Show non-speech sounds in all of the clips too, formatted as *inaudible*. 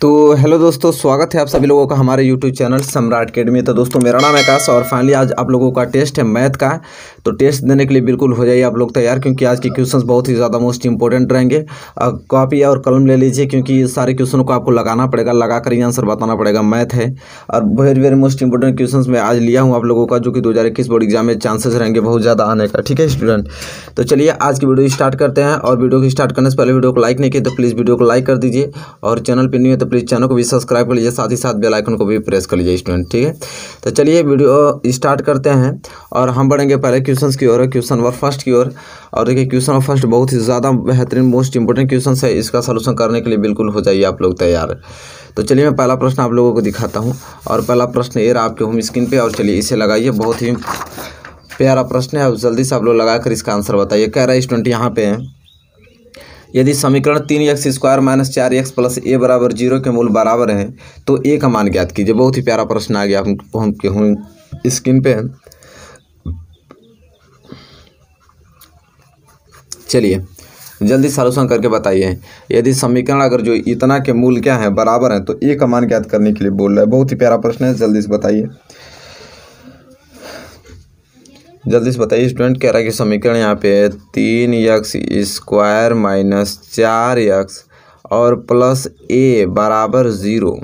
तो हेलो दोस्तों स्वागत है आप सभी लोगों का हमारे यूट्यूब चैनल सम्राट अकेडमी तो दोस्तों मेरा नाम है काश और फाइनली आज आप लोगों का टेस्ट है मैथ का तो टेस्ट देने के लिए बिल्कुल हो जाइए आप लोग तैयार क्योंकि आज के क्वेश्चंस बहुत ही ज़्यादा मोस्ट इंपॉर्टेंट रहेंगे कॉपी और कलम ले लीजिए क्योंकि सारे क्वेश्चनों को आपको लगाना पड़ेगा लगा ही आंसर बताना पड़ेगा मैथ है और very very most important question मैं आज लिया हूँ आप लोगों का जो कि दो बोर्ड एग्जाम में चांसेस रहेंगे बहुत ज़्यादा आने का ठीक है स्टूडेंट तो चलिए आज की वीडियो स्टार्ट करते हैं और वीडियो को स्टार्ट करने से पहले वीडियो को लाइक नहीं किया तो प्लीज़ वीडियो को लाइक कर दीजिए और चैनल पर नहीं है तो तो प्लीज़ चैनल को भी सब्सक्राइब कर लीजिए साथ ही साथ बेलाइकन को भी प्रेस कर लीजिए स्टूडेंट ठीक है तो चलिए वीडियो स्टार्ट करते हैं और हम बढ़ेंगे पहले क्वेश्चन की ओर क्वेश्चन नंबर फर्स्ट की ओर और देखिए क्वेश्चन नंबर फर्स्ट बहुत ही ज़्यादा बेहतरीन मोस्ट इंपॉर्टेंट क्वेश्चन है इसका सोलूशन करने के लिए बिल्कुल हो जाइए आप लोग तैयार तो चलिए मैं पहला प्रश्न आप लोगों को दिखाता हूँ और पहला प्रश्न ये रहा आपके होम स्क्रीन पे और चलिए इसे लगाइए बहुत ही प्यारा प्रश्न है अब जल्दी से आप लोग लगाकर इसका आंसर बताइए कह रहा है स्टूडेंट यहाँ पे है यदि समीकरण तीन एक्स स्क्वायर माइनस चार एक्स प्लस ए बराबर जीरो के मूल बराबर है तो ए का मान ज्ञात कीजिए बहुत ही प्यारा प्रश्न आ गया हम हम स्क्रीन पे चलिए जल्दी सॉल्यूशन करके बताइए यदि समीकरण अगर जो इतना के मूल क्या है बराबर है तो ए का मान ज्ञात करने के लिए बोल रहा है बहुत ही प्यारा प्रश्न है जल्दी से बताइए जल्दी से बताइए स्टूडेंट कह रहा है कि समीकरण यहाँ पे है तीन यक्स स्क्वायर माइनस चार यक्स और प्लस ए बराबर ज़ीरो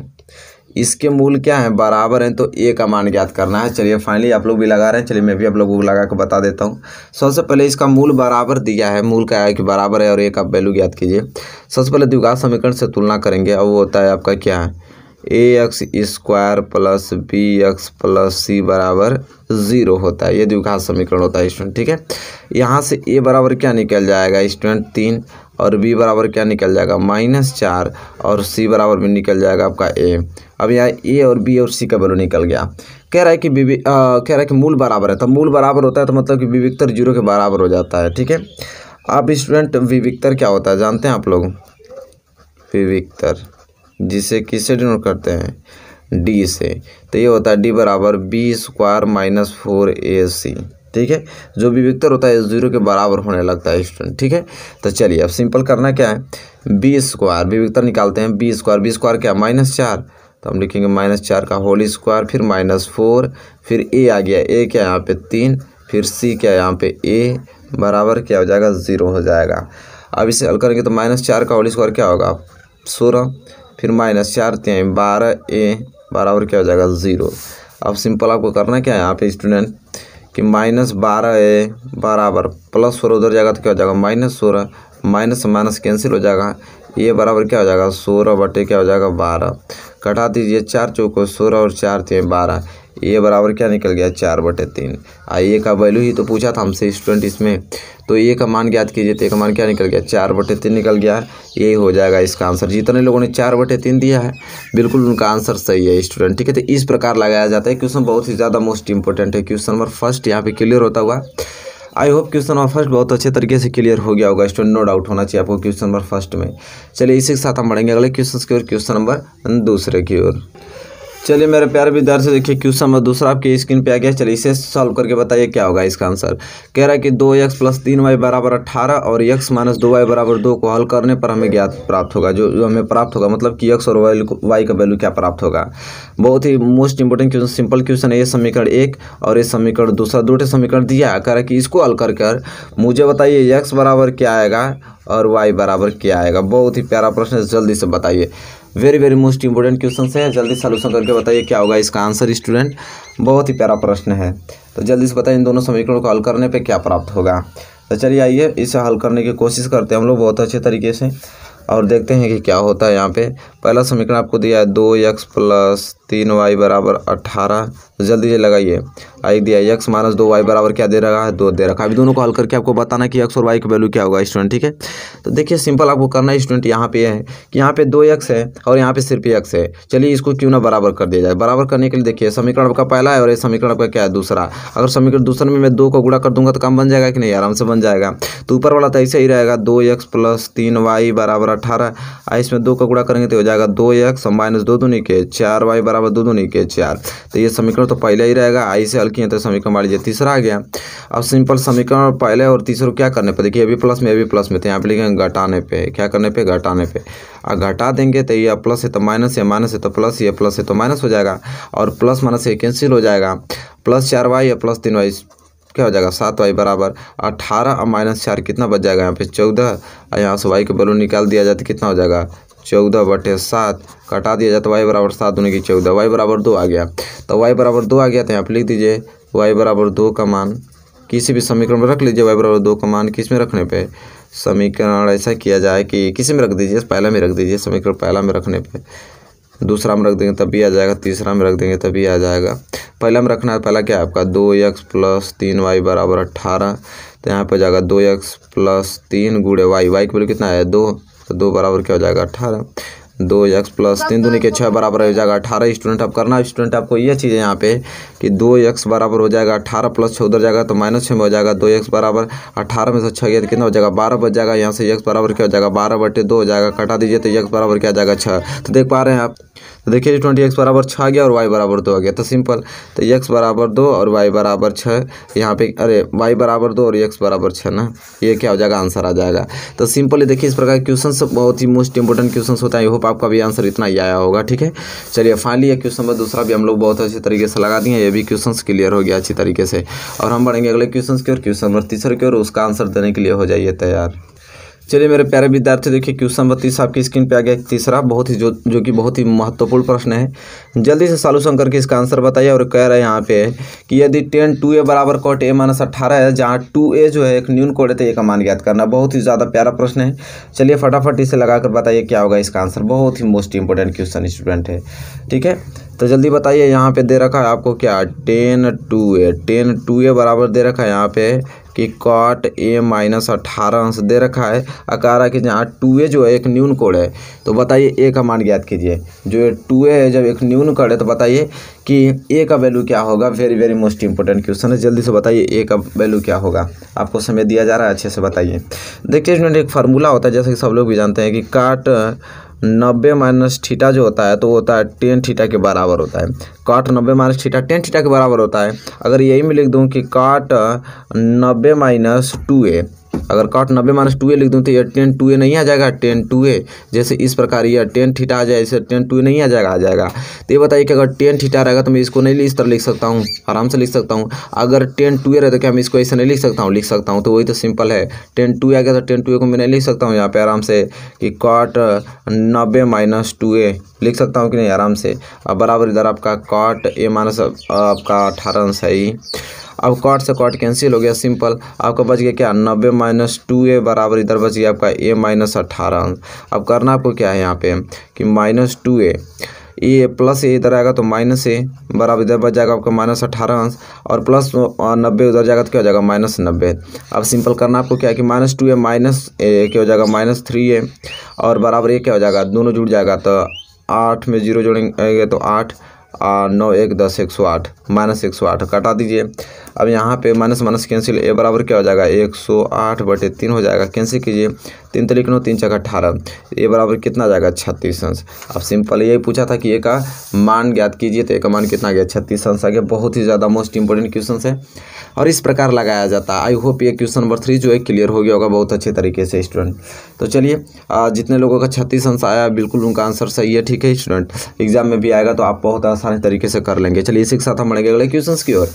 इसके मूल क्या हैं बराबर हैं तो ए का मान ज्ञात करना है चलिए फाइनली आप लोग भी लगा रहे हैं चलिए मैं भी आप लोगों को लगा के बता देता हूँ सबसे पहले इसका मूल बराबर दिया है मूल का है कि बराबर है और ए का वैल्यू ज्ञात कीजिए सबसे पहले द्विघात समीकरण से तुलना करेंगे और वो होता है आपका क्या है A X square plus B X plus C बराबर ज़ीरो होता है ये द्विघात समीकरण होता है स्टूडेंट ठीक है यहाँ से ए बराबर क्या निकल जाएगा स्टूडेंट तीन और बी बराबर क्या निकल जाएगा माइनस चार और सी बराबर भी निकल जाएगा आपका ए अब यहाँ ए और बी और सी का वैल्यू निकल गया कह रहा है कि बीवी कह रहा है कि मूल बराबर है तो मूल बराबर होता है तो मतलब कि विविकतर जीरो के बराबर हो जाता है ठीक है अब स्टूडेंट विविकतर क्या होता है जानते हैं आप लोग विविकतर जिसे किससे डिनोट करते हैं डी से तो ये होता है डी बराबर B square minus four A C ठीक है जो भी विक्टर होता है जीरो के बराबर होने लगता है स्टूडेंट ठीक है तो चलिए अब सिंपल करना क्या है बी स्क्वायर भी विक्टर निकालते हैं बी स्क्वायर बी स्क्वायर क्या माइनस चार तो हम लिखेंगे माइनस चार का होल स्क्वायर फिर माइनस फोर फिर ए आ गया ए क्या यहाँ पे तीन फिर सी क्या यहाँ पे ए बराबर क्या हो जाएगा ज़ीरो हो जाएगा अब इसे हल करेंगे तो माइनस चार का होल स्क्वायर क्या होगा सोलह फिर माइनस चार ते बारह ए बारह और क्या हो जाएगा ज़ीरो अब सिंपल आपको करना क्या है यहाँ पे स्टूडेंट कि माइनस बारह ए बराबर प्लस सोलह उधर जाएगा तो क्या हो जाएगा माइनस सोलह माइनस माइनस कैंसिल हो जाएगा ए बराबर क्या हो जाएगा सोलह बटे क्या हो जाएगा बारह कटा दीजिए चार चौको सोलह और चार हैं बारह ये बराबर क्या निकल गया चार बटे तीन आइए का वैल्यू ही तो पूछा था हमसे स्टूडेंट इसमें तो ये का मान ज्ञात कीजिए तो ये का मान क्या निकल गया चार बटे तीन निकल गया है यही हो जाएगा इसका आंसर जितने लोगों ने चार बटे तीन दिया है बिल्कुल उनका आंसर सही है स्टूडेंट ठीक है तो इस प्रकार लगाया जाता है क्वेश्चन बहुत ही ज़्यादा मोस्ट इंपॉर्टेंट है क्वेश्चन नंबर फर्स्ट यहाँ पे क्लियर होता हुआ I hope question number first बहुत अच्छे तरीके से क्लियर हो गया होगा स्टूडेंट नो डाउट होना चाहिए आपको क्वेश्चन नंबर फर्स्ट में चलिए इसी के साथ हम बढ़ेंगे अगले क्वेश्चन की ओर क्वेश्चन नंबर दूसरे की ओर चलिए मेरे प्यार दर से देखिए क्वेश्चन नंबर दूसरा आपके स्क्रीन पे आ गया चलिए इसे सॉल्व करके बताइए क्या होगा इसका आंसर कह रहा है कि दो एक्स प्लस तीन वाई बराबर अट्ठारह और एक्स माइनस दो वाई बराबर दो को हल करने पर हमें ज्ञात प्राप्त होगा जो हमें प्राप्त होगा मतलब कि एक्स और वाई वाई का वैल्यू क्या प्राप्त होगा बहुत ही most important question simple question है ये समीकरण एक और ये समीकरण दूसरा दो समीकरण दिया कह रहा है कि इसको हल कर कर मुझे बताइए एक्स बराबर क्या आएगा और वाई बराबर क्या आएगा बहुत ही प्यारा प्रश्न है जल्दी से बताइए very very most important question है जल्दी सोल्यूशन करके बताइए क्या होगा इसका आंसर स्टूडेंट बहुत ही प्यारा प्रश्न है तो जल्दी से बताइए इन दोनों समीकरणों को हल करने पर क्या प्राप्त होगा तो चलिए आइए इसे हल करने की कोशिश करते हैं हम लोग बहुत अच्छे तरीके से और देखते हैं कि क्या होता है यहाँ पे पहला समीकरण आपको दिया है दो यक्स प्लस तीन वाई बराबर अट्ठारह जल्दी से लगाइए आई दिया यक्स माइनस दो वाई बराबर क्या दे रहा है दो दे रखा है अभी दोनों को हल करके आपको बताना कि यक्स और वाई का वैल्यू क्या होगा स्टूडेंट ठीक है तो देखिए सिंपल आपको करना है स्टूडेंट यहाँ पे है कि यहाँ पे दो यक्स है और यहाँ पे सिर्फ यक्स है चलिए इसको क्यों ना बराबर कर दिया जाए बराबर करने के लिए देखिए समीकरण आपका पहला है और ये समीकरण आपका क्या है दूसरा अगर समीकरण दूसरे में मैं दो को गुड़ा कर दूंगा तो कम बन जाएगा कि नहीं आराम से बन जाएगा तो ऊपर वाला तो ऐसे ही रहेगा दो यक्स प्लस तीन वाई बराबर अट्ठारह इसमें दो को गुड़ा करेंगे तो जाएगा दो एक्स माइनस दो दूनी के चार वाई बराबर दो दूनी के चार तो ये समीकरण तो पहले ही रहेगा आई से हल्की किए तो समीकरण मान लीजिए तीसरा आ गया अब सिंपल समीकरण पहले और तीसरे क्या करने पर देखिए अभी प्लस में अभी प्लस में तो यहाँ पे लिखेंगे घटाने पे क्या करने पे घटाने पे और घटा देंगे तो ये प्लस है तो माइनस है माइनस है तो प्लस ये प्लस है तो माइनस हो जाएगा और प्लस माइनस ये कैंसिल हो जाएगा प्लस चार वाई या प्लस तीन वाई क्या हो जाएगा सात वाई बराबर अठारह और माइनस चार कितना बच जाएगा यहाँ पे चौदह यहाँ से वाई के बलून निकाल दिया जाए तो कितना हो जाएगा चौदह बटे सात कटा दिया जाए तो वाई बराबर सात होने की चौदह वाई बराबर दो आ गया तो वाई बराबर दो आ गया तो यहाँ पर लिख दीजिए वाई बराबर दो का मान किसी भी समीकरण में रख लीजिए वाई बराबर दो का मान किस में रखने पे समीकरण ऐसा किया जाए कि किसी में रख दीजिए पहला में रख दीजिए समीकरण पहला में रखने पर दूसरा में रख देंगे तभी आ जाएगा तीसरा में रख देंगे तभी आ जाएगा पहला में रखना है पहला क्या है आपका दो एक्स प्लस तीन वाई बराबर अट्ठारह तो यहाँ पर जाएगा दो एक्स प्लस तीन गुड़े वाई वाई के बोले कितना है दो तो दो बराबर क्या हो जाएगा अट्ठारह दो एक्स प्लस तीन दूनी के छः बराबर हो जाएगा अठारह स्टूडेंट आप करना स्टूडेंट आपको ये चीज़ है यहाँ पे कि दो एक्स बराबर हो जाएगा अठारह प्लस छः उधर जाएगा तो माइनस छः में हो जाएगा दो एक्स बराबर अठारह में से छः गया तो कितना हो जाएगा बारह बच जाएगा यहाँ से एक बराबर क्या हो जाएगा बारह बटे दो हो जाएगा कटा दीजिए तो एक बराबर क्या जाएगा छः तो देख पा रहे हैं आप तो देखिए जी ट्वेंटी एक्स बराबर छः आ गया और वाई बराबर दो आ गया तो सिंपल तो एक्स बराबर दो और वाई बराबर छः यहाँ पे अरे वाई बराबर दो और एक्स बराबर छः ना ये क्या हो जाएगा आंसर आ जाएगा तो सिंपली देखिए इस प्रकार क्वेश्चन बहुत ही मोस्ट इंपॉर्टेंट क्वेश्चन होता है होप आपका भी आंसर इतना ही आया होगा ठीक है चलिए फाइनली ये क्वेश्चन नंबर दूसरा भी हम लोग बहुत अच्छे तरीके से लगा दिए ये भी क्वेश्चन क्लियर हो गया अच्छी तरीके से और हम बढ़ेंगे अगले क्वेश्चन की और क्वेश्चन नंबर तीसरे की और उसका आंसर देने के लिए हो जाइए तैयार चलिए मेरे प्यारे विद्यार्थी देखिए क्वेश्चन बत्तीस आपकी स्क्रीन पे आ गया तीसरा बहुत ही जो जो कि बहुत ही महत्वपूर्ण प्रश्न है जल्दी से शंकर करके इसका आंसर बताइए और कह रहे हैं यहाँ पे कि यदि टेन टू ए बराबर कॉट ए माइनस अट्ठारह है जहाँ टू ए जो है एक न्यून कोड है तो का मान ज्ञात करना बहुत ही ज़्यादा प्यारा प्रश्न है चलिए फटाफट इसे लगाकर बताइए क्या होगा इसका आंसर बहुत ही मोस्ट इंपॉर्टेंट क्वेश्चन स्टूडेंट है ठीक है तो जल्दी बताइए यहाँ पे दे रखा है आपको क्या tan two A tan two A बराबर दे रखा है यहाँ पे कि कॉट ए माइनस अट्ठारह अंश दे रखा है अकारा कि जहाँ टू ए जो है एक न्यून कोड है तो बताइए ए का मान ज्ञात कीजिए जो टू ए है जब एक न्यून कोड है तो बताइए कि ए का वैल्यू क्या होगा very very most important question है जल्दी से बताइए ए का वैल्यू क्या होगा आपको समय दिया जा रहा है अच्छे से बताइए देखिए इसमें एक फार्मूला होता है जैसे कि सब लोग भी जानते हैं कि काट नब्बे माइनस ठीटा जो होता है तो वो होता है टेन ठीटा के बराबर होता है काट नब्बे माइनस ठीटा टेन ठीटा के बराबर होता है अगर यही मैं लिख दूँ कि काट नब्बे माइनस टू ए अगर कॉट नब्बे माइनस टू ए लिख दूँ तो ये टेन टू ए नहीं आ जाएगा टेन टू ए जैसे इस प्रकार ये टेन थीटा आ जाए इसे टेन टू ए नहीं आ जाएगा आ जाएगा तो ये बताइए कि अगर टेन थीटा रहेगा तो मैं इसको नहीं इस तरह लिख सकता हूँ आराम से लिख सकता हूँ अगर टेन टू ए रहे तो क्या मैं इसको ऐसे नहीं लिख सकता हूँ लिख सकता हूँ तो वही तो सिंपल है टेन टू ए आ गया तो टेन टू ए को मैं नहीं लिख सकता हूँ यहाँ पर आराम से कि कॉट नब्बे माइनस टू ए लिख सकता हूँ कि नहीं आराम से अब बराबर इधर आपका कॉट ए माइनस आपका अठारह सही अब कॉट से कॉट कैंसिल हो गया सिंपल आपका बच गया क्या नब्बे माइनस टू ए बराबर इधर बच गया आपका ए माइनस अट्ठारह अंश अब करना आपको क्या है यहाँ पे कि minus two A A plus A इधर आएगा तो माइनस ए बराबर इधर बच जाएगा आपका माइनस अट्ठारह अंश और प्लस नब्बे उधर जाएगा तो क्या हो जाएगा माइनस नब्बे अब सिंपल करना आपको क्या है कि minus two A minus A क्या हो जाएगा माइनस थ्री ए और बराबर ए क्या हो जाएगा दोनों जुड़ जाएगा तो आठ में जीरो जोड़ेंगे तो आठ नौ एक दस एक सौ आठ माइनस एक सौ आठ कटा दीजिए अब यहाँ पे माइनस माइनस कैंसिल ए बराबर क्या हो जाएगा एक सौ आठ बटे तीन हो जाएगा कैंसिल कीजिए तीन तरीक नौ तीन चार अठारह ए बराबर कितना जाएगा छत्तीस अंश अब सिंपल यही पूछा था कि ए का मान ज्ञात कीजिए तो ए का मान कितना गया छत्तीस अंश आ गया बहुत ही ज़्यादा मोस्ट इंपॉर्टेंट क्वेश्चन है और इस प्रकार लगाया जाता है आई होप ये क्वेश्चन नंबर थ्री जो है क्लियर हो गया होगा बहुत अच्छे तरीके से स्टूडेंट तो चलिए जितने लोगों का छत्तीस अंश आया बिल्कुल उनका आंसर सही है ठीक है स्टूडेंट एग्जाम में भी आएगा तो आप बहुत आसानी तरीके से कर लेंगे चलिए इसी के साथ हम बढ़ेंगे अगले क्वेश्चन की ओर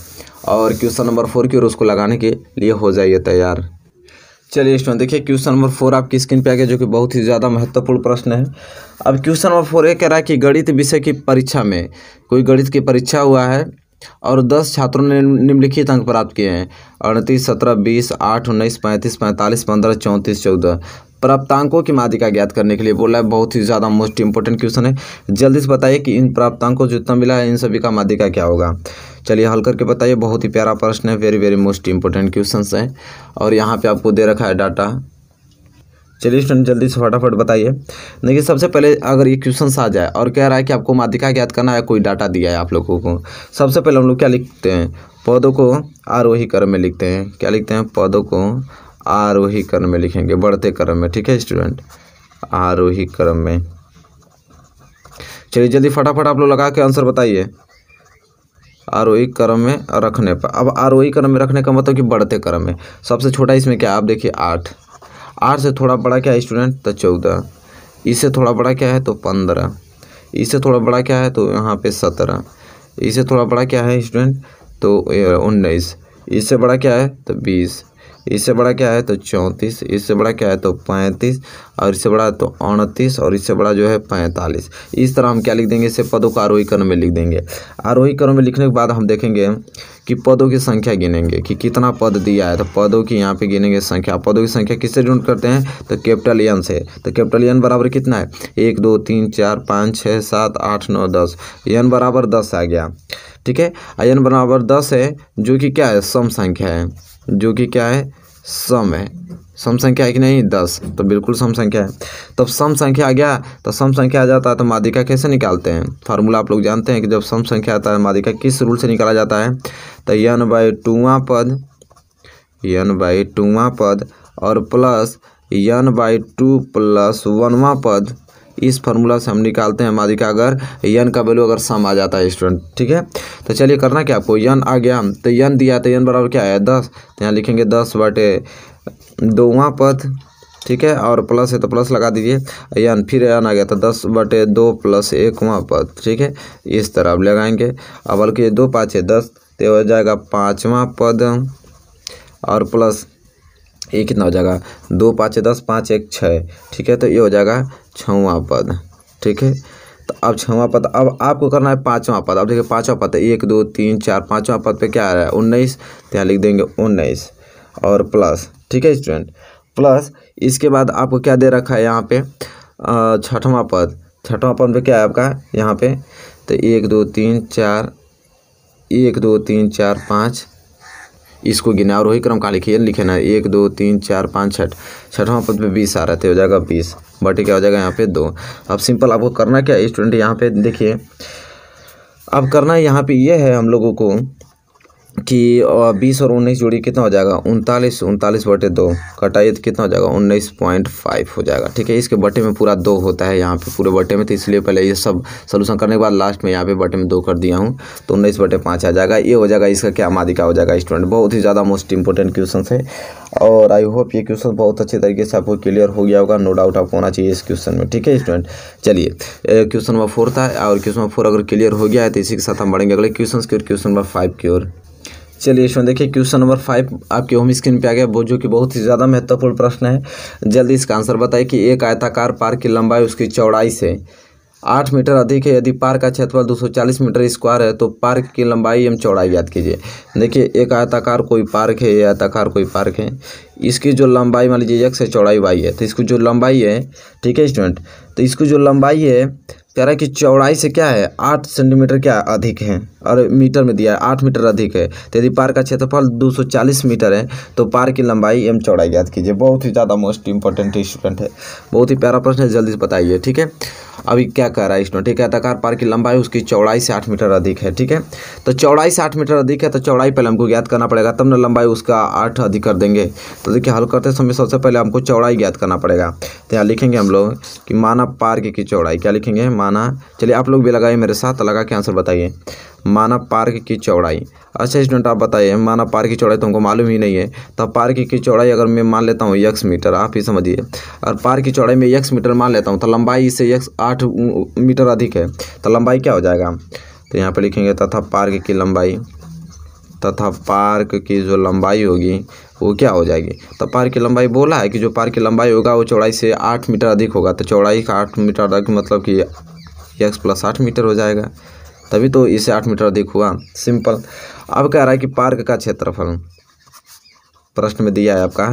और क्वेश्चन नंबर फोर की ओर उसको लगाने के लिए हो जाइए तैयार चलिए स्टूडेंट देखिए क्वेश्चन नंबर फोर आपकी स्क्रीन पे आ गया जो कि बहुत ही ज़्यादा महत्वपूर्ण प्रश्न है अब क्वेश्चन नंबर फोर ये कह रहा है कि गणित विषय की परीक्षा में कोई गणित की परीक्षा हुआ है और दस छात्रों ने निम्नलिखित अंक प्राप्त किए हैं अड़तीस सत्रह बीस आठ उन्नीस पैंतीस पैंतालीस पंद्रह चौंतीस चौदह प्राप्तांकों की मादिका ज्ञात करने के लिए बोला है बहुत ही ज़्यादा मोस्ट इंपॉर्टेंट क्वेश्चन है जल्दी से बताइए कि इन प्राप्तांकों जितना मिला है इन सभी का मादिका क्या होगा चलिए हल करके बताइए बहुत ही प्यारा प्रश्न है very very most important question है और यहाँ पर आपको दे रखा है डाटा चलिए स्टूडेंट जल्दी से फटाफट बताइए देखिए सबसे पहले अगर ये क्वेश्चन आ जाए और कह रहा है कि आपको माध्यिका ज्ञात करना है कोई डाटा दिया है आप लोगों को सबसे पहले हम लोग क्या लिखते हैं पौधों को आरोही क्रम में लिखते हैं क्या लिखते हैं पौधों को आरोही क्रम में लिखेंगे बढ़ते क्रम में ठीक है स्टूडेंट आरोही क्रम में चलिए जल्दी फटाफट आप लोग लगा के आंसर बताइए आरोही क्रम में रखने पर अब आरोही क्रम में रखने का मतलब कि बढ़ते क्रम में सबसे छोटा इसमें क्या आप देखिए आठ आठ से थोड़ा बड़ा क्या है स्टूडेंट तो चौदह इससे थोड़ा बड़ा क्या है तो पंद्रह इससे थोड़ा बड़ा क्या है तो यहाँ पे सत्रह इससे थोड़ा बड़ा क्या है स्टूडेंट तो उन्नीस इससे बड़ा क्या है तो बीस इससे बड़ा क्या है तो चौंतीस इससे बड़ा क्या है तो पैंतीस और इससे बड़ा तो अड़तीस और इससे बड़ा जो है पैंतालीस इस तरह हम क्या लिख देंगे इसे पदों को आरोही क्रम में लिख देंगे आरोही क्रम में लिखने के बाद हम देखेंगे कि पदों की संख्या गिनेंगे कि कितना पद दिया है तो पदों की यहाँ पे गिनेंगे संख्या पदों की संख्या किससे ढूंढ करते हैं तो कैपिटल एन से तो कैपिटल एन बराबर कितना है एक दो तीन चार पाँच छः सात आठ नौ दस एन बराबर दस आ गया ठीक है एन बराबर दस है जो कि क्या है सम संख्या है जो कि क्या है सम है सम संख्या है कि नहीं दस तो बिल्कुल सम संख्या है तब तो सम संख्या आ गया तो सम संख्या आ जाता है तो माध्यिका कैसे निकालते हैं फार्मूला आप लोग जानते हैं कि जब सम संख्या आता है माध्यिका किस रूल से निकाला जाता है तो यन बाई टूवा पद यन बाई टूवा पद और प्लस यन बाई टू प्लस वनवा पद इस फार्मूला से हम निकालते हैं हमारी का अगर यन का वैल्यू अगर सम आ जाता है स्टूडेंट ठीक है तो चलिए करना क्या आपको यन आ गया तो यन दिया तो यन बराबर क्या है दस तो यहाँ लिखेंगे दस बटे दोवा पद ठीक है और प्लस है तो प्लस लगा दीजिए यन फिर यन आ गया तो दस बटे दो प्लस एक वहाँ पद ठीक है इस तरह अब लगाएंगे अब बल्कि दो पाँच है दस तो हो जाएगा पाँचवा पद और प्लस ये कितना हो जाएगा दो पाँच दस पाँच एक छः ठीक है तो ये हो जाएगा छवा पद ठीक है तो अब छवा पद अब आपको करना है पाँचवा पद अब देखिए पाँचवा पद एक दो तीन चार पाँचवा पद पे क्या आ रहा है उन्नीस तो यहाँ लिख देंगे उन्नीस और प्लस ठीक है स्टूडेंट प्लस इसके बाद आपको क्या दे रखा है यहाँ पे छठवा पद छठवा पद पे क्या है आपका यहाँ पे तो एक दो तीन चार एक दो तीन चार पाँच इसको गिना और वही क्रम कहाँ लिखिए लिखे ना एक दो तीन चार पाँच छठ छठवां पद पे बीस आ रहा थे हो जाएगा बीस बटे क्या हो जाएगा यहाँ पे दो अब सिंपल आपको करना क्या स्टूडेंट यहाँ पे देखिए अब करना यहाँ पे ये है हम लोगों को कि बीस और उन्नीस जोड़ी कितना हो जाएगा उनतालीस उनतालीस बटे दो कटाइए तो कितना हो जाएगा उन्नीस पॉइंट फाइव हो जाएगा ठीक है इसके बटे में पूरा दो होता है यहाँ पे पूरे बटे में तो इसलिए पहले ये सब सोलूशन करने के बाद लास्ट में यहाँ पे बटे में दो कर दिया हूँ तो उन्नीस बटे पाँच आ जाएगा ये हो जाएगा इसका क्या मादिका हो जाएगा स्टूडेंट बहुत ही ज़्यादा मोस्ट इंपॉर्टेंट क्वेश्चन है और आई होप ये क्वेश्चन बहुत अच्छे तरीके से आपको क्लियर हो गया होगा नो डाउट आपको होना चाहिए इस क्वेश्चन में ठीक है स्टूडेंट चलिए क्वेश्चन नंबर फोर था और क्वेश्चन नंबर फोर अगर क्लियर हो गया है तो इसी के साथ हम बढ़ेंगे अगले क्वेश्चन की ओर क्वेश्चन नंबर फाइव की ओर चलिए इसमें देखिए क्वेश्चन नंबर फाइव आपके होम स्क्रीन पे आ गया जो कि बहुत ही ज़्यादा महत्वपूर्ण प्रश्न है जल्दी इसका आंसर बताइए कि एक आयताकार पार्क की लंबाई उसकी चौड़ाई से आठ मीटर अधिक है यदि पार्क का क्षेत्रफल चालीस मीटर स्क्वायर है तो पार्क की लंबाई एवं चौड़ाई याद कीजिए देखिए एक आयताकार कोई पार्क है ये आयताकार कोई पार्क है इसकी जो लंबाई मान लीजिए एक से चौड़ाई वाई है तो इसकी जो लंबाई है ठीक है स्टूडेंट तो इसकी जो लंबाई है कह रहा है कि चौड़ाई से क्या है आठ सेंटीमीटर क्या अधिक है और मीटर में दिया है आठ मीटर अधिक है तो यदि पार्क का क्षेत्रफल 240 मीटर है तो पार्क की लंबाई एवं चौड़ाई याद कीजिए बहुत ही ज़्यादा मोस्ट इंपॉर्टेंट स्टूडेंट है बहुत ही प्यारा प्रश्न है जल्दी से बताइए ठीक है अभी क्या कह रहा है स्टूडेंट ठीक है आयताकार पार्क की लंबाई उसकी चौड़ाई से आठ मीटर अधिक है ठीक है तो चौड़ाई से आठ मीटर अधिक है तो चौड़ाई पहले हमको ज्ञात करना पड़ेगा तब ना लंबाई उसका आठ अधिक कर देंगे तो देखिए हल करते समय सबसे पहले हमको चौड़ाई ज्ञात करना पड़ेगा तो यहाँ लिखेंगे हम लोग कि माना पार्क की चौड़ाई क्या लिखेंगे माना चलिए आप लोग भी लगाइए मेरे साथ लगा के आंसर बताइए मानव पार्क की चौड़ाई अच्छा स्टूडेंट आप बताइए मानव पार्क की चौड़ाई तो हमको मालूम ही नहीं है तो पार्क की चौड़ाई अगर मैं मान लेता हूँ यक्स मीटर आप ही समझिए और पार्क की चौड़ाई में यक्स मीटर मान लेता हूँ तो लंबाई से यक्स आठ मीटर अधिक है तो लंबाई क्या हो जाएगा तो यहाँ पर लिखेंगे तथा पार्क की लंबाई तथा पार्क की जो लंबाई होगी वो क्या हो जाएगी तो पार्क की लंबाई बोला है कि जो पार्क की लंबाई होगा वो चौड़ाई से आठ मीटर अधिक होगा तो चौड़ाई का आठ मीटर अधिक मतलब कि एक्स प्लस आठ मीटर हो जाएगा तभी तो इसे आठ मीटर अधिक हुआ सिंपल अब कह रहा है कि पार्क का क्षेत्रफल प्रश्न में दिया है आपका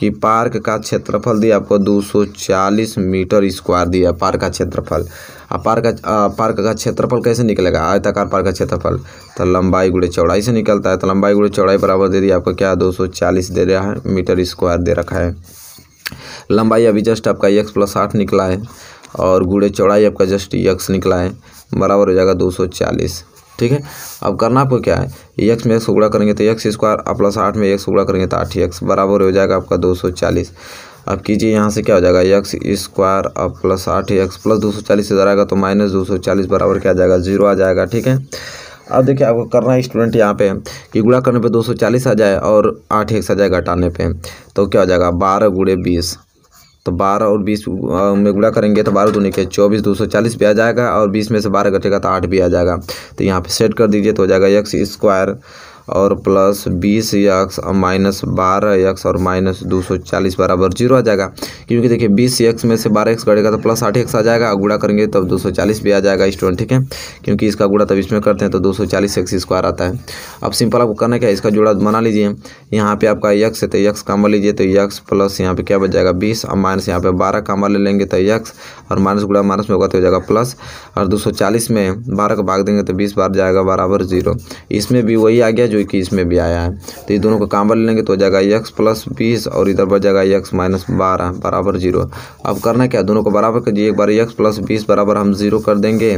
कि पार्क का क्षेत्रफल दिया आपको 240 मीटर स्क्वायर दिया पार्क का क्षेत्रफल अब पार्क का पार्क का क्षेत्रफल कैसे निकलेगा आयताकार पार्क का क्षेत्रफल तो लंबाई गुड़े चौड़ाई से निकलता है तो लंबाई गुड़े चौड़ाई बराबर दे दिया आपको क्या 240 दे रहा है मीटर स्क्वायर दे रखा है लंबाई अभी जस्ट आपका एक प्लस आठ निकला है और गुड़े चौड़ाई आपका जस्ट यक्स निकला है बराबर हो जाएगा दो सौ चालीस ठीक है अब करना आपको क्या है यक्स में एक उगड़ा करेंगे तो यक्स स्क्वायर प्लस आठ में एक उगड़ा करेंगे तो आठ यक्स बराबर हो जाएगा आपका दो सौ चालीस अब कीजिए यहाँ से क्या हो जाएगा यक्स स्क्वायर अब प्लस आठ एक्स प्लस दो सौ चालीस इधर आएगा तो माइनस दो सौ चालीस बराबर क्या आ जाएगा जीरो आ जाएगा ठीक है अब देखिए आपको करना है स्टूडेंट यहाँ पे कि गुड़ा करने पे 240 आ जाए और आठ एक आ जाएगा हटाने पे तो क्या हो जाएगा बारह गुड़े बीस तो बारह और बीस में गुड़ा करेंगे तो बारह दूनी के चौबीस दो सौ चालीस भी आ जाएगा और बीस में से बारह घटेगा तो आठ भी आ जाएगा तो यहाँ पे सेट कर दीजिए तो हो जाएगा एक स्क्वायर और प्लस बीस यक्स और माइनस बारह एक्स और माइनस दो सौ चालीस बराबर जीरो आ जाएगा क्योंकि देखिए बीस एक में से बारह एक्स कटेगा तो प्लस साठ एक्स आ जाएगा और गुड़ा करेंगे तब दो सौ चालीस भी आ जाएगा स्टूडेंट ठीक है क्योंकि इसका गुड़ा तब इसमें करते हैं तो दो सौ चालीस एक्स स्क्वायर आता है अब सिंपल आपको करना क्या है इसका जुड़ा बना लीजिए यहाँ पे आपका यक्स है तो यक्स कामा लीजिए तो यक्स प्लस यहाँ पे क्या बच जाएगा बीस और माइनस यहाँ पर बारह कामा ले लेंगे तो यक्स और माइनस गुड़ा माइनस में होगा तो हो जाएगा प्लस और दो सौ चालीस में बारह का भाग देंगे तो बीस बार जाएगा बराबर जीरो इसमें भी वही आ गया जो कि इसमें भी आया है तो ये दोनों को काम कांबर लेंगे तो हो जाएगा एक्स प्लस बीस और इधर बच जाएगा एक्स माइनस बारह बराबर जीरो अब करना क्या दोनों को बराबर कर दिए एक बार एक्स प्लस बीस बराबर हम जीरो कर देंगे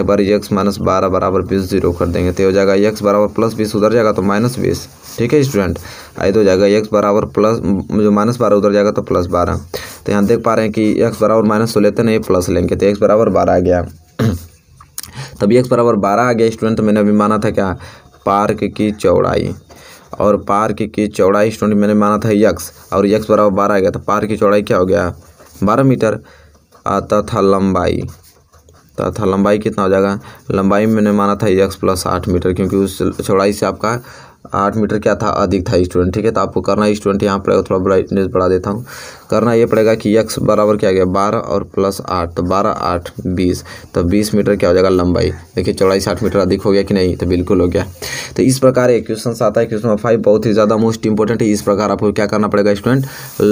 एक बार एक्स माइनस बारह बराबर बीस जीरो कर देंगे तो हो जाएगा एक्स बराबर प्लस बीस उधर जाएगा तो माइनस बीस ठीक है स्टूडेंट आई तो हो जाएगा एक्स बराबर प्लस जो माइनस बारह उधर जाएगा तो प्लस बारह तो यहाँ देख पा रहे हैं कि एक्स बराबर माइनस तो लेते नहीं प्लस लेंगे तो एक बराबर बारह आ गया *clears throat* तभी एक बराबर बारह आ गया स्टूडेंट तो मैंने अभी माना था क्या पार्क की चौड़ाई और पार्क की चौड़ाई स्टूडेंट मैंने माना था यक्स और यक्स बराबर बारह आ गया तो पार्क की चौड़ाई क्या हो गया बारह मीटर तथा लंबाई तथा लंबाई कितना हो जाएगा लंबाई मैंने माना था यक्स प्लस आठ मीटर क्योंकि उस चौड़ाई से आपका आठ मीटर क्या था अधिक था स्टूडेंट ठीक है तो आपको करना है स्टूडेंट यहाँ पर थोड़ा ब्राइटनेस बढ़ा देता हूँ करना ये पड़ेगा कि यक्स बराबर क्या गया बारह और प्लस आठ तो बारह आठ बीस तो बीस मीटर क्या हो जाएगा लंबाई देखिए चौड़ाई साठ मीटर अधिक हो गया कि नहीं तो बिल्कुल हो गया तो इस प्रकार एक क्वेश्चन आता है क्वेश्चन नंबर फाइव बहुत ही ज़्यादा मोस्ट इंपॉर्टेंट है इस प्रकार आपको क्या करना पड़ेगा स्टूडेंट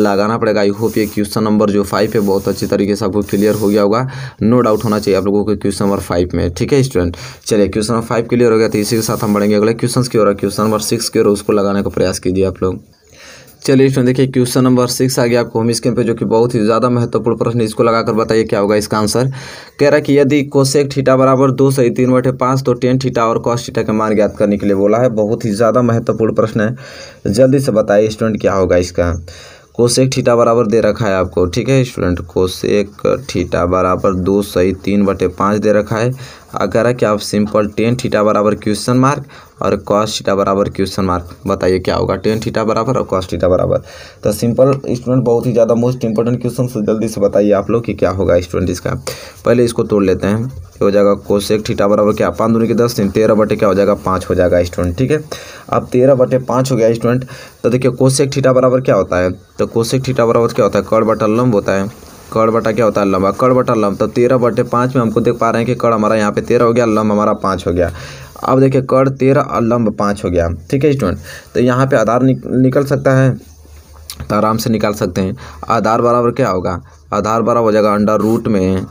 लगाना पड़ेगा आई होप ये क्वेश्चन नंबर जो फाइव है बहुत अच्छी तरीके से आपको क्लियर हो गया होगा नो डाउट होना चाहिए आप लोगों को क्वेश्चन नंबर फाइव में ठीक है स्टूडेंट चलिए क्वेश्चन नंबर फाइव क्लियर हो गया तो इसी के साथ हम बढ़ेंगे अगले क्वेश्चन की ओर क्वेश्चन नंबर सिक्स की ओर उसको लगाने का प्रयास कीजिए आप लोग चलिए इसमें देखिए क्वेश्चन नंबर सिक्स आ गया आपको होम स्क्रीन पर जो कि बहुत ही ज़्यादा महत्वपूर्ण प्रश्न इसको लगाकर बताइए क्या होगा इसका आंसर कह रहा है कि यदि कोशेक ठीटा बराबर दो सही तीन बटे पाँच तो टेन ठीटा और कॉस ठीटा के मान ज्ञात करने के लिए बोला है बहुत ही ज़्यादा महत्वपूर्ण प्रश्न है जल्दी से बताइए स्टूडेंट क्या होगा इसका कोशेक ठीटा बराबर दे रखा है आपको ठीक है स्टूडेंट कोशेक ठीटा बराबर दो सही तीन बटे पाँच दे रखा है अगर है कि आप सिंपल टेन ठीटा बराबर क्वेश्चन मार्क और कॉस थीटा बराबर क्वेश्चन मार्क बताइए क्या होगा टेन थीटा बराबर और कॉस थीटा बराबर तो सिंपल स्टूडेंट बहुत ही ज़्यादा मोस्ट इंपॉर्टेंट क्वेश्चन से जल्दी से बताइए आप लोग कि क्या होगा स्टूडेंट इसका पहले इसको तोड़ लेते हैं हो जाएगा कोशेक थीटा बराबर क्या पाँच दूरी के दस तीन तेरह बटे क्या हो जाएगा पाँच हो जाएगा स्टूडेंट ठीक है अब तेरह बटे पाँच हो गया स्टूडेंट तो देखिए कोशेक थीटा बराबर क्या होता है तो कोशेक थीटा बराबर क्या होता है कड़ बटा लंब होता है कड़ बटा क्या होता है लंबा कड़ बटा लंब तो तेरह बटे पाँच में हमको देख पा रहे हैं कि कड़ हमारा यहाँ पे तेरह हो गया लंब हमारा पाँच हो गया अब देखिए कर तेरह और लंब पाँच हो गया ठीक है स्टूडेंट तो यहाँ पे आधार निक, निकल सकता है तो आराम से निकाल सकते हैं आधार बराबर क्या होगा आधार बराबर हो जाएगा अंडर रूट में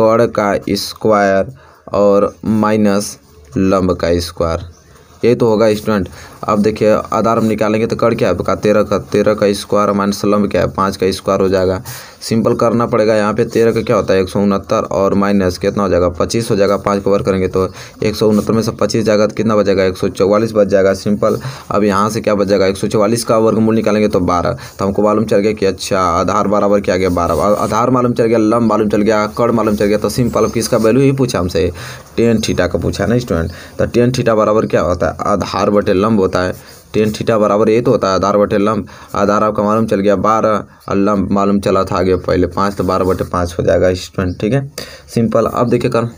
कर का स्क्वायर और माइनस लंब का स्क्वायर ये तो होगा स्टूडेंट अब देखिए आधार हम निकालेंगे तो कर क्या है तेरह का तेरह का स्क्वायर माइनस लम्ब क्या है पाँच का स्क्वायर हो जाएगा सिंपल करना पड़ेगा यहाँ पे तेरह का क्या होता है एक सौ उनहत्तर और माइनस कितना हो जाएगा पच्चीस हो जाएगा पाँच को वर्ग करेंगे तो एक सौ उनहत्तर में से पच्चीस जाएगा तो कितना बचेगा एक सौ चौवालीस बच जाएगा सिंपल अब यहाँ से क्या बच जाएगा एक सौ चौवालीस का वर्गमूल निकालेंगे तो बारह तो हमको मालूम चल गया कि अच्छा आधार बराबर क्या गया बारह आधार मालूम चल गया लम्ब मालूम चल गया कड़ मालूम चल गया तो सिंपल अब किसका वैल्यू ही पूछा हमसे टेन थीटा का पूछा ना स्टूडेंट तो टेन थीटा बराबर क्या होता है आधार बटे लम्ब होता है होता है टेन थीटा बराबर ए तो होता है आधार बटे लम्ब आधार आपका मालूम चल गया बारह और लंब मालूम चला था आगे पहले पाँच तो बारह बटे पाँच हो जाएगा स्टूडेंट ठीक है सिंपल अब देखिए कर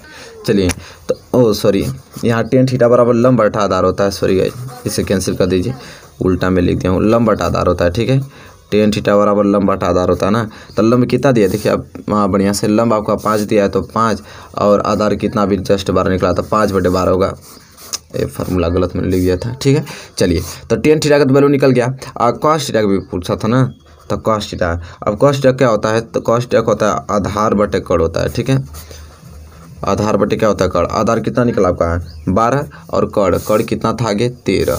चलिए तो ओ सॉरी यहाँ टेन थीटा बराबर लम्ब बटा आधार होता है सॉरी इसे कैंसिल कर दीजिए उल्टा में लिख दिया हूँ लम्ब बटा आधार होता है ठीक है टेन थीटा बराबर लम्ब बटा आधार होता है ना तो लम्ब कितना दिया देखिए अब वहाँ बढ़िया से लम्ब आपका पाँच दिया है तो पाँच और आधार कितना भी जस्ट बारह निकला तो पाँच बटे बारह होगा ये फार्मूला गलत मैंने लिख दिया था ठीक है चलिए तो टेन थीटा का तो वैल्यू निकल गया और कॉस थीटा का भी पूछा था ना तो कॉस थीटा अब कॉस थीटा क्या होता है तो कॉस थीटा होता है आधार बटे कड़ होता है ठीक है आधार बटे क्या होता है कड़ आधार कितना निकला आपका बारह और कड़ कड़ कितना था आगे तेरह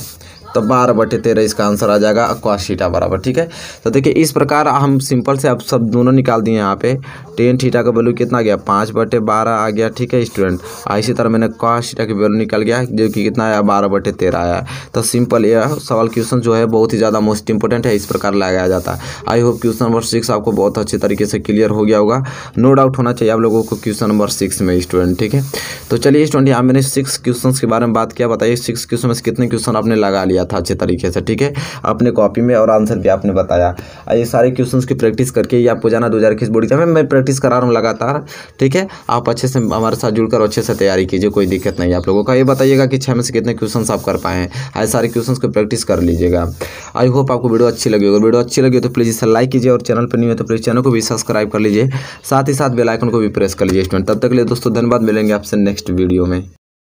तो बारह बटे तेरह इसका आंसर आ जाएगा अक्वास थीटा बराबर ठीक है तो देखिए इस प्रकार हम सिंपल से अब सब दोनों निकाल दिए यहाँ पे टेन थीटा का वैल्यू कितना गया पाँच बटे बारह आ गया ठीक है स्टूडेंट इसी तरह मैंने क्वास थीटा की वैल्यू निकाल गया जो कि कितना आया बारह बटे तेरह आया तो सिंपल यह सवाल क्वेश्चन जो है बहुत ही ज़्यादा मोस्ट इंपॉर्टेंट है इस प्रकार लगाया जाता है I hope question number six आपको बहुत अच्छे तरीके से क्लियर हो गया होगा नो डाउट होना चाहिए आप लोगों को क्वेश्चन नंबर सिक्स में स्टूडेंट ठीक है तो चलिए स्टूडेंट यहाँ मैंने सिक्स क्वेश्चन के बारे में बात किया बताइए सिक्स क्वेश्चन में कितने क्वेश्चन आपने लगा लिया लिया था अच्छे तरीके से ठीक है अपने कॉपी में और आंसर भी आपने बताया ये सारे क्वेश्चन की प्रैक्टिस करके ये आपको जाना दो हज़ार इक्कीस बोर्ड एग्जाम में मैं प्रैक्टिस करा रहा हूँ लगातार ठीक है आप अच्छे से हमारे साथ जुड़कर अच्छे से तैयारी कीजिए कोई दिक्कत नहीं आप लोगों का ये बताइएगा कि छः में से कितने क्वेश्चन आप कर पाए हैं आए सारे क्वेश्चन को प्रैक्टिस कर लीजिएगा आई होप आपको वीडियो अच्छी लगी अगर वीडियो अच्छी लगी तो प्लीज़ इसे लाइक कीजिए और चैनल पर नहीं है तो प्लीज़ चैनल को भी सब्सक्राइब कर लीजिए साथ ही साथ बेलाइकन को भी प्रेस कर लीजिए स्टूडेंट तब तक के लिए दोस्तों धन्यवाद मिलेंगे आपसे नेक्स्ट वीडियो में